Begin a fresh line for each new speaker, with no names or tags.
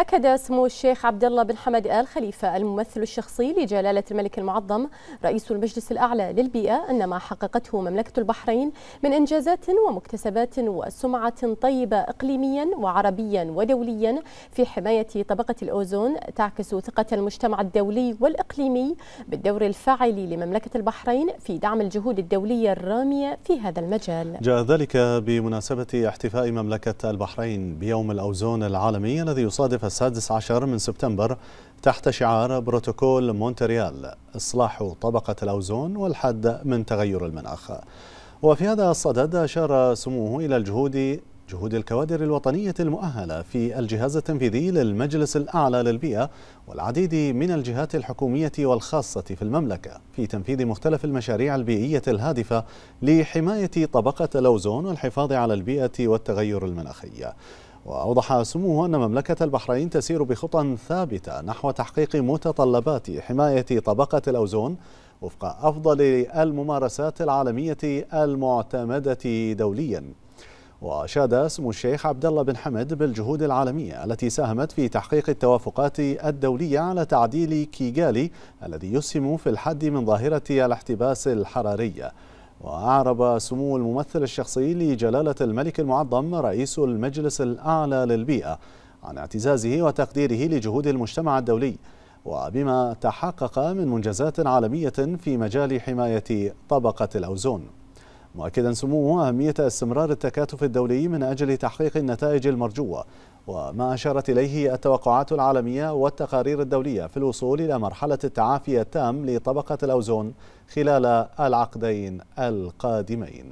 أكد سمو الشيخ عبد الله بن حمد آل خليفة الممثل الشخصي لجلالة الملك المعظم رئيس المجلس الأعلى للبيئة أن ما حققته مملكة البحرين من إنجازات ومكتسبات وسمعة طيبة إقليميا وعربيا ودوليا في حماية طبقة الأوزون تعكس ثقة المجتمع الدولي والإقليمي بالدور الفاعل لمملكة البحرين في دعم الجهود الدولية الرامية في هذا المجال
جاء ذلك بمناسبة احتفاء مملكة البحرين بيوم الأوزون العالمي الذي يصادف السادس عشر من سبتمبر تحت شعار بروتوكول مونتريال إصلاح طبقة الأوزون والحد من تغير المناخ وفي هذا الصدد أشار سموه إلى الجهود جهود الكوادر الوطنية المؤهلة في الجهاز التنفيذي للمجلس الأعلى للبيئة والعديد من الجهات الحكومية والخاصة في المملكة في تنفيذ مختلف المشاريع البيئية الهادفة لحماية طبقة الأوزون والحفاظ على البيئة والتغير المناخي وأوضح سموه أن مملكة البحرين تسير بخطى ثابتة نحو تحقيق متطلبات حماية طبقة الأوزون وفق أفضل الممارسات العالمية المعتمدة دولياً وأشاد اسم الشيخ عبد الله بن حمد بالجهود العالمية التي ساهمت في تحقيق التوافقات الدولية على تعديل كيغالي الذي يسهم في الحد من ظاهرة الاحتباس الحراري وأعرب سمو الممثل الشخصي لجلالة الملك المعظم رئيس المجلس الأعلى للبيئة عن اعتزازه وتقديره لجهود المجتمع الدولي وبما تحقق من منجزات عالمية في مجال حماية طبقة الأوزون مؤكدا سموه أهمية استمرار التكاتف الدولي من أجل تحقيق النتائج المرجوة وما أشارت إليه التوقعات العالمية والتقارير الدولية في الوصول إلى مرحلة التعافي التام لطبقة الأوزون خلال العقدين القادمين